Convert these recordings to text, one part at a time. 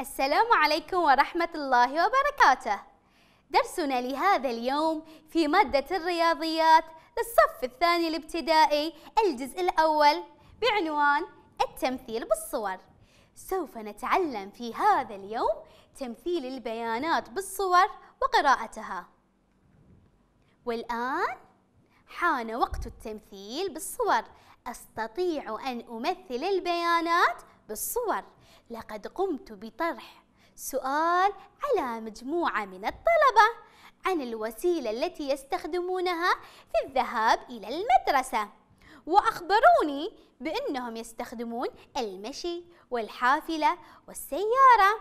السلام عليكم ورحمة الله وبركاته درسنا لهذا اليوم في مادة الرياضيات للصف الثاني الابتدائي الجزء الأول بعنوان التمثيل بالصور سوف نتعلم في هذا اليوم تمثيل البيانات بالصور وقراءتها والآن حان وقت التمثيل بالصور أستطيع أن أمثل البيانات بالصور لقد قمت بطرح سؤال على مجموعة من الطلبة عن الوسيلة التي يستخدمونها في الذهاب إلى المدرسة وأخبروني بأنهم يستخدمون المشي والحافلة والسيارة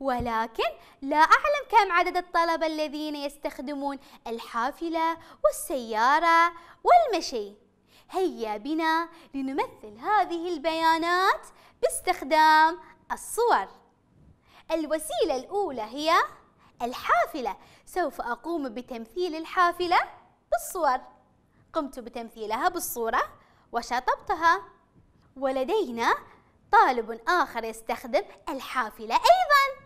ولكن لا أعلم كم عدد الطلبة الذين يستخدمون الحافلة والسيارة والمشي هيا بنا لنمثل هذه البيانات باستخدام الصور الوسيلة الأولى هي الحافلة سوف أقوم بتمثيل الحافلة بالصور قمت بتمثيلها بالصورة وشطبتها ولدينا طالب آخر يستخدم الحافلة أيضا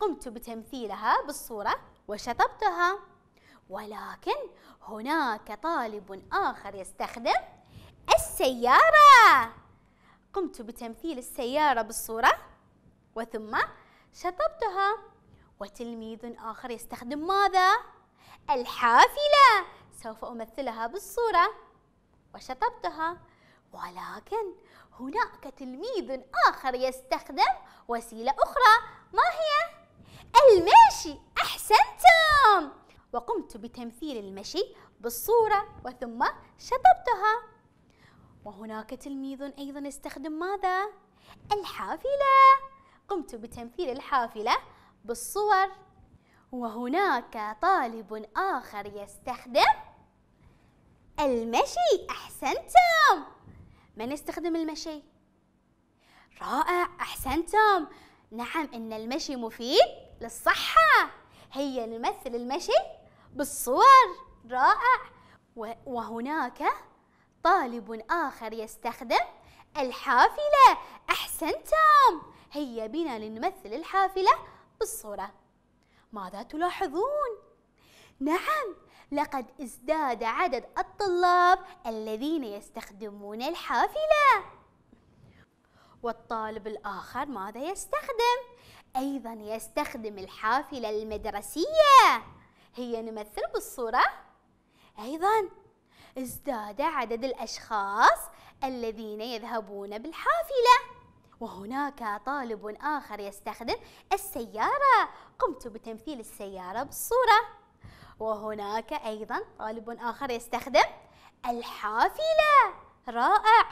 قمت بتمثيلها بالصورة وشطبتها ولكن هناك طالب آخر يستخدم السيارة قمت بتمثيل السيارة بالصورة وثم شطبتها وتلميذ آخر يستخدم ماذا؟ الحافلة سوف أمثلها بالصورة وشطبتها ولكن هناك تلميذ آخر يستخدم وسيلة أخرى ما هي؟ المشي أحسنتم وقمت بتمثيل المشي بالصورة وثم شطبتها وهناك تلميذ أيضا يستخدم ماذا؟ الحافلة قمت بتمثيل الحافلة بالصور وهناك طالب آخر يستخدم المشي أحسنتم من يستخدم المشي؟ رائع أحسنتم نعم إن المشي مفيد للصحة هيا نمثل المشي بالصور رائع وهناك طالب آخر يستخدم الحافلة أحسنتم هيا بنا لنمثل الحافلة بالصورة ماذا تلاحظون؟ نعم لقد ازداد عدد الطلاب الذين يستخدمون الحافلة والطالب الآخر ماذا يستخدم؟ أيضا يستخدم الحافلة المدرسية هي نمثل بالصورة أيضا ازداد عدد الأشخاص الذين يذهبون بالحافلة وهناك طالب آخر يستخدم السيارة قمت بتمثيل السيارة بالصورة وهناك أيضا طالب آخر يستخدم الحافلة رائع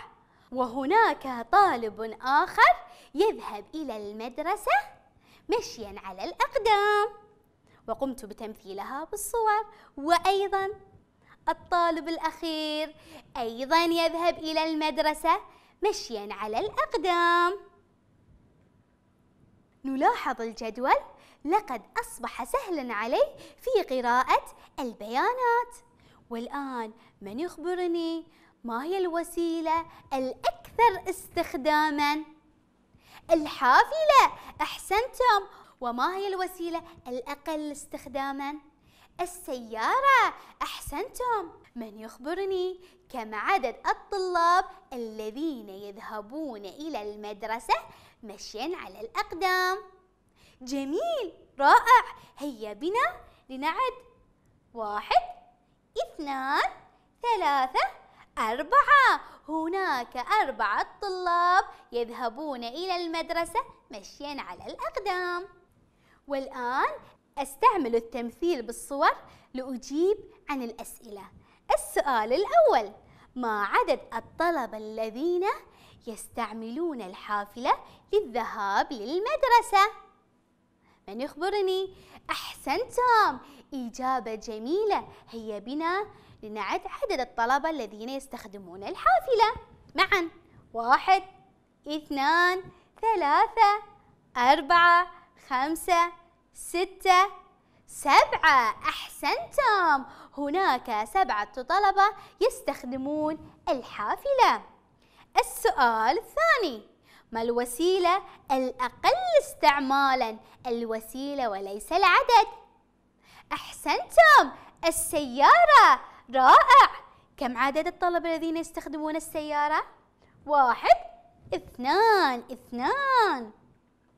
وهناك طالب آخر يذهب إلى المدرسة مشيا على الأقدام وقمت بتمثيلها بالصور وأيضا الطالب الأخير أيضا يذهب إلى المدرسة مشيا على الأقدام نلاحظ الجدول لقد أصبح سهلا علي في قراءة البيانات والآن من يخبرني ما هي الوسيلة الأكثر استخداما؟ الحافلة أحسنتم وما هي الوسيلة الأقل استخداما؟ السيارة أحسنتم من يخبرني كم عدد الطلاب الذين يذهبون إلى المدرسة مشيا على الأقدام جميل رائع هيا بنا لنعد واحد اثنان ثلاثة أربعة هناك أربعة طلاب يذهبون إلى المدرسة مشيا على الأقدام والآن أستعمل التمثيل بالصور لأجيب عن الأسئلة السؤال الأول ما عدد الطلبة الذين يستعملون الحافلة للذهاب للمدرسة من يخبرني؟ أحسنتم إجابة جميلة هيا بنا لنعد عدد الطلبة الذين يستخدمون الحافلة معا واحد اثنان ثلاثة أربعة خمسة ستة سبعة أحسنتم هناك سبعة طلبة يستخدمون الحافلة السؤال الثاني ما الوسيلة الأقل استعمالا الوسيلة وليس العدد أحسنتم السيارة رائع كم عدد الطلبة الذين يستخدمون السيارة؟ واحد اثنان اثنان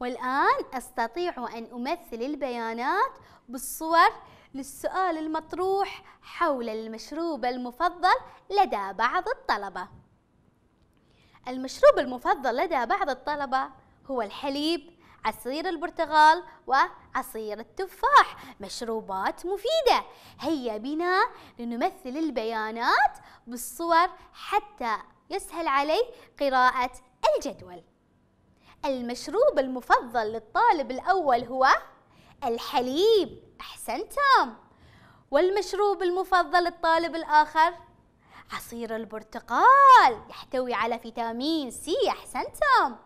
والآن أستطيع أن أمثل البيانات بالصور للسؤال المطروح حول المشروب المفضل لدى بعض الطلبة المشروب المفضل لدى بعض الطلبة هو الحليب عصير البرتقال وعصير التفاح مشروبات مفيدة هيا بنا لنمثل البيانات بالصور حتى يسهل علي قراءة الجدول المشروب المفضل للطالب الأول هو الحليب أحسنتم والمشروب المفضل الطالب الآخر عصير البرتقال يحتوي على فيتامين سي أحسنتم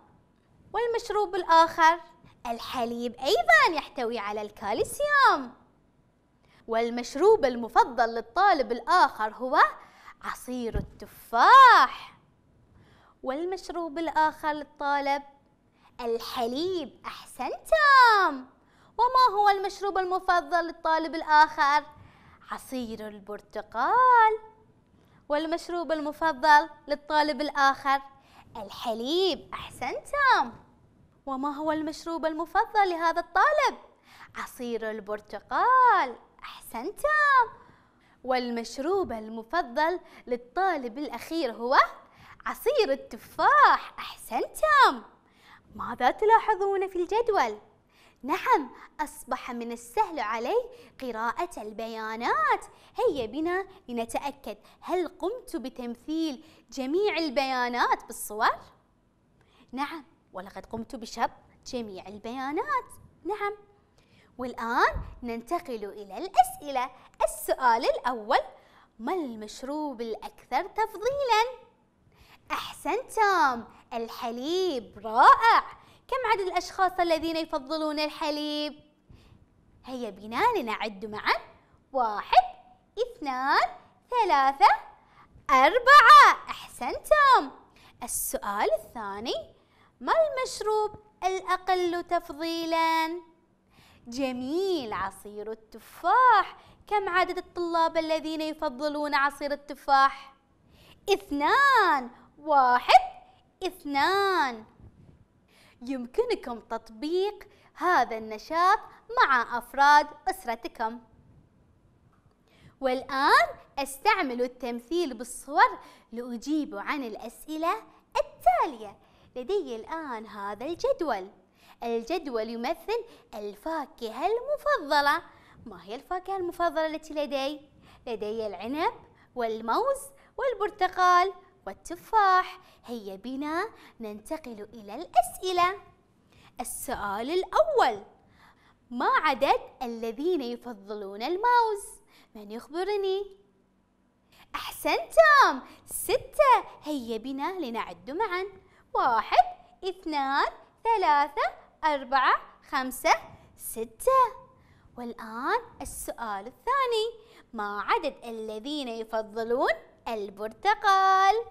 والمشروب الآخر الحليب أيضا يحتوي على الكالسيوم والمشروب المفضل للطالب الآخر هو عصير التفاح والمشروب الآخر للطالب الحليب أحسنتم وما هو المشروب المفضل للطالب الآخر؟ عصير البرتقال والمشروب المفضل للطالب الآخر الحليب أحسنتم وما هو المشروب المفضل لهذا الطالب؟ عصير البرتقال أحسنتم والمشروب المفضل للطالب الأخير هو عصير التفاح أحسنتم ماذا تلاحظون في الجدول؟ نعم أصبح من السهل علي قراءة البيانات هيا بنا لنتأكد هل قمت بتمثيل جميع البيانات بالصور؟ نعم ولقد قمت بشرح جميع البيانات نعم والآن ننتقل إلى الأسئلة السؤال الأول ما المشروب الأكثر تفضيلا؟ أحسنتم الحليب رائع كم عدد الأشخاص الذين يفضلون الحليب؟ هيا بنا لنعد معا واحد اثنان ثلاثة أربعة أحسنتم السؤال الثاني ما المشروب الأقل تفضيلا؟ جميل عصير التفاح كم عدد الطلاب الذين يفضلون عصير التفاح؟ اثنان واحد اثنان يمكنكم تطبيق هذا النشاط مع أفراد أسرتكم والآن أستعمل التمثيل بالصور لأجيب عن الأسئلة التالية لدي الآن هذا الجدول الجدول يمثل الفاكهة المفضلة ما هي الفاكهة المفضلة التي لدي؟ لدي العنب والموز والبرتقال والتفاح هيا بنا ننتقل إلى الأسئلة السؤال الأول ما عدد الذين يفضلون الماوس؟ من يخبرني؟ أحسنتم ستة هيا بنا لنعد معا واحد اثنان ثلاثة أربعة خمسة ستة والآن السؤال الثاني ما عدد الذين يفضلون البرتقال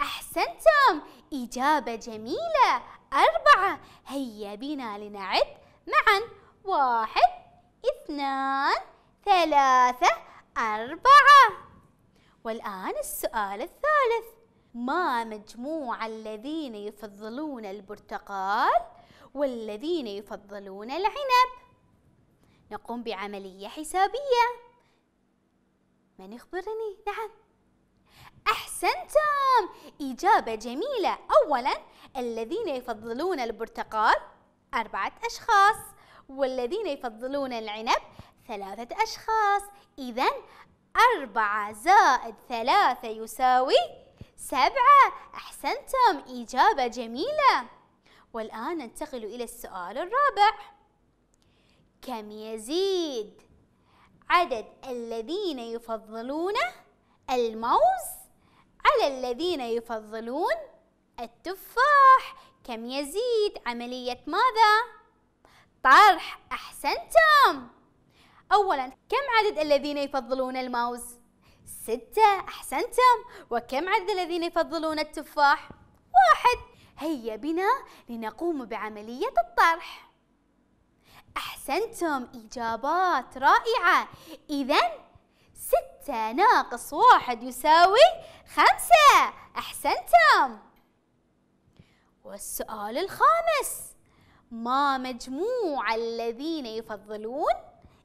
أحسنتم إجابة جميلة أربعة هيا بنا لنعد معا واحد اثنان ثلاثة أربعة والآن السؤال الثالث ما مجموع الذين يفضلون البرتقال والذين يفضلون العنب؟ نقوم بعملية حسابية من يخبرني؟ نعم أحسنتم إجابة جميلة أولا الذين يفضلون البرتقال أربعة أشخاص والذين يفضلون العنب ثلاثة أشخاص إذا أربعة زائد ثلاثة يساوي سبعة أحسنتم إجابة جميلة والآن ننتقل إلى السؤال الرابع كم يزيد عدد الذين يفضلون الموز على الذين يفضلون التفاح كم يزيد عملية ماذا؟ طرح أحسنتم أولا كم عدد الذين يفضلون الموز؟ ستة أحسنتم وكم عدد الذين يفضلون التفاح؟ واحد هيا بنا لنقوم بعملية الطرح أحسنتم إجابات رائعة إذا ستة ناقص واحد يساوي خمسة أحسنتم والسؤال الخامس ما مجموع الذين يفضلون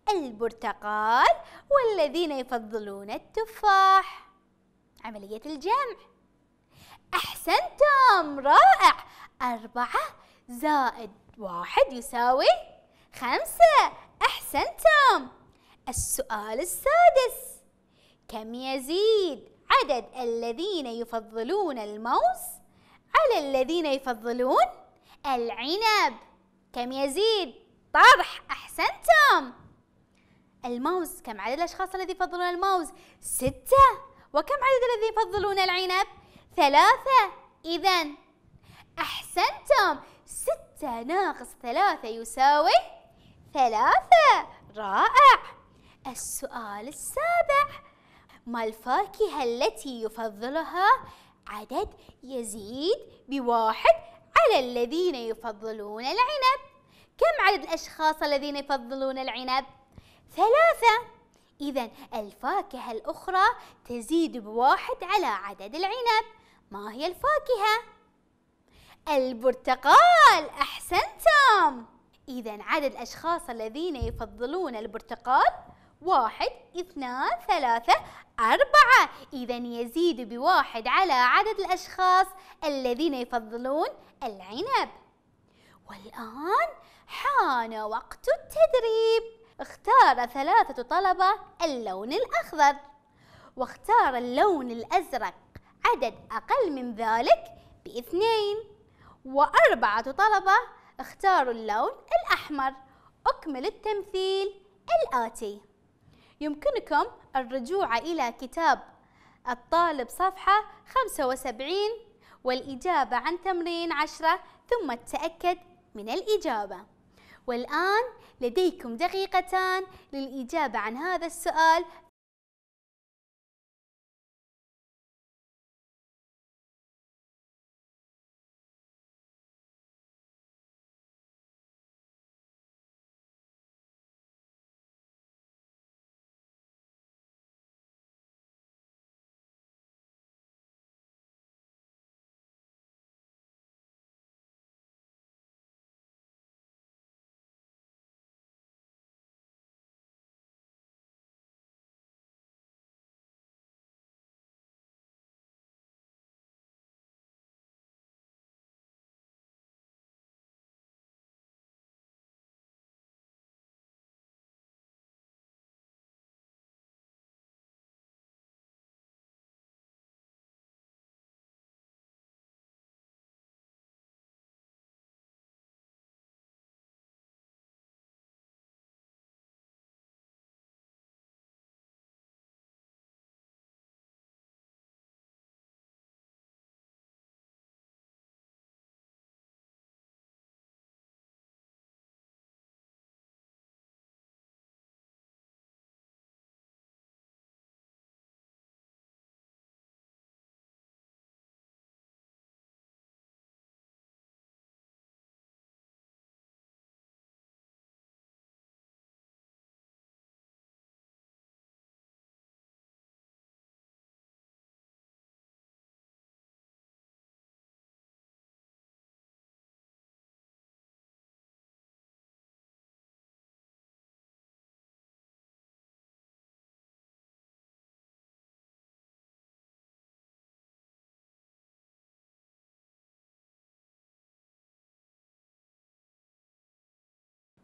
البرتقال والذين يفضلون التفاح عملية الجمع أحسنتم رائع أربعة زائد واحد يساوي خمسة أحسنتم السؤال السادس كم يزيد عدد الذين يفضلون الموز على الذين يفضلون العنب كم يزيد طرح أحسنتم الموز كم عدد الأشخاص الذين يفضلون الموز ستة وكم عدد الذين يفضلون العنب ثلاثة إذا أحسنتم ستة ناقص ثلاثة يساوي ثلاثة رائع السؤال السابع ما الفاكهة التي يفضلها عدد يزيد بواحد على الذين يفضلون العنب كم عدد الأشخاص الذين يفضلون العنب؟ ثلاثة إذا الفاكهة الأخرى تزيد بواحد على عدد العنب ما هي الفاكهة؟ البرتقال أحسنتم إذا عدد الأشخاص الذين يفضلون البرتقال واحد اثنان ثلاثة أربعة إذا يزيد بواحد على عدد الأشخاص الذين يفضلون العنب والآن حان وقت التدريب اختار ثلاثة طلبة اللون الأخضر واختار اللون الأزرق عدد أقل من ذلك باثنين وأربعة طلبة اختاروا اللون الأحمر أكمل التمثيل الآتي يمكنكم الرجوع إلى كتاب الطالب صفحة 75 والإجابة عن تمرين 10 ثم التأكد من الإجابة والآن لديكم دقيقتان للإجابة عن هذا السؤال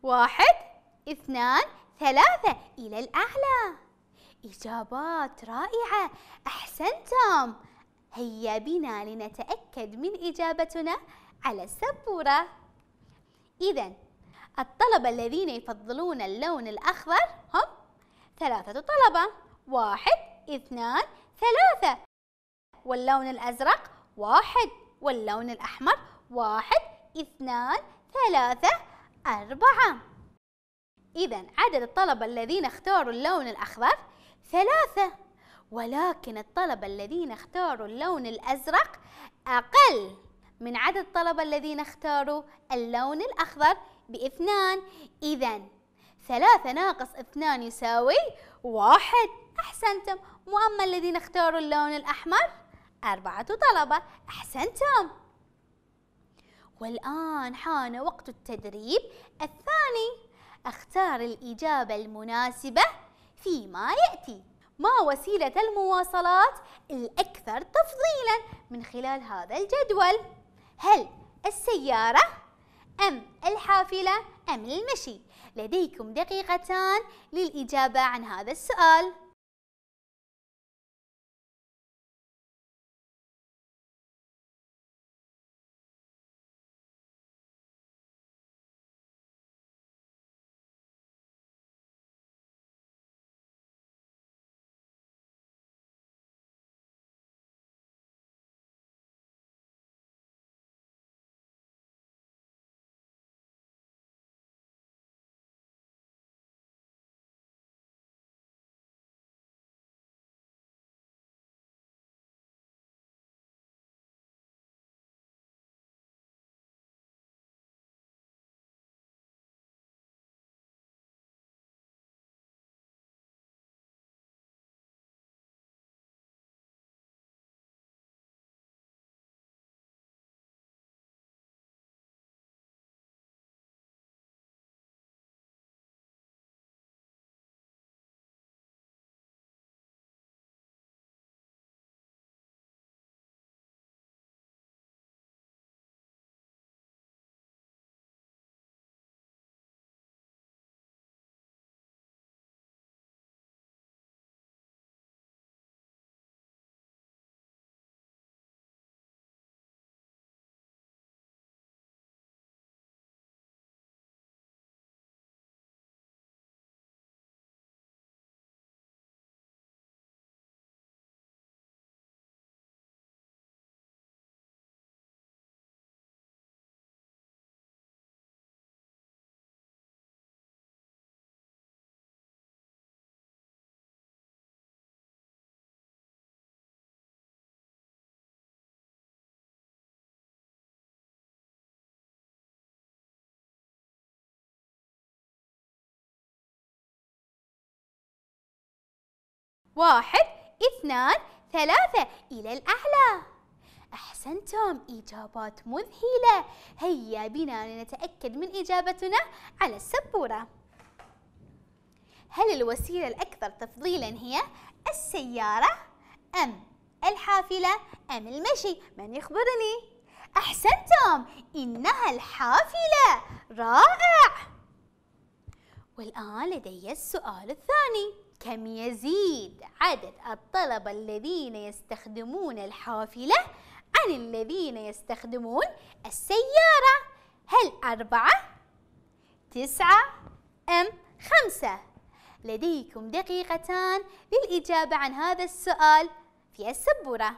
واحد اثنان ثلاثة إلى الأعلى إجابات رائعة أحسنتم هيا بنا لنتأكد من إجابتنا على السبورة إذا الطلبة الذين يفضلون اللون الأخضر هم ثلاثة طلبة واحد اثنان ثلاثة واللون الأزرق واحد واللون الأحمر واحد اثنان ثلاثة أربعة إذا عدد الطلبة الذين اختاروا اللون الأخضر ثلاثة ولكن الطلبة الذين اختاروا اللون الأزرق أقل من عدد الطلبة الذين اختاروا اللون الأخضر باثنان إذا ثلاثة ناقص اثنان يساوي واحد أحسنتم وأما الذين اختاروا اللون الأحمر أربعة طلبة أحسنتم والآن حان وقت التدريب الثاني اختار الإجابة المناسبة فيما يأتي ما وسيلة المواصلات الأكثر تفضيلا من خلال هذا الجدول؟ هل السيارة أم الحافلة أم المشي؟ لديكم دقيقتان للإجابة عن هذا السؤال واحد اثنان ثلاثة إلى الأعلى أحسنتم إجابات مذهلة هيا بنا لنتأكد من إجابتنا على السبورة هل الوسيلة الأكثر تفضيلا هي السيارة أم الحافلة أم المشي من يخبرني؟ أحسنتم إنها الحافلة رائع والآن لدي السؤال الثاني كم يزيد عدد الطلبة الذين يستخدمون الحافلة عن الذين يستخدمون السيارة هل أربعة؟ تسعة أم خمسة؟ لديكم دقيقتان للإجابة عن هذا السؤال في السبورة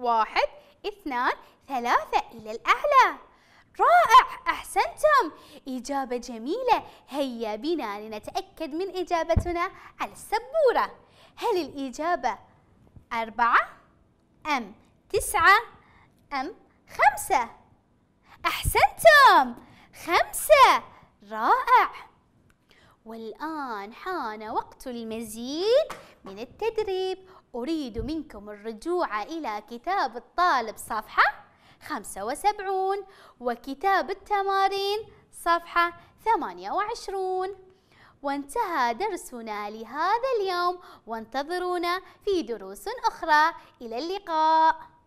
واحد اثنان ثلاثة إلى الأعلى رائع أحسنتم إجابة جميلة هيا بنا لنتأكد من إجابتنا على السبورة هل الإجابة أربعة أم تسعة أم خمسة أحسنتم خمسة رائع والآن حان وقت المزيد من التدريب أريد منكم الرجوع إلى كتاب الطالب صفحة 75 وكتاب التمارين صفحة 28 وانتهى درسنا لهذا اليوم وانتظرونا في دروس أخرى إلى اللقاء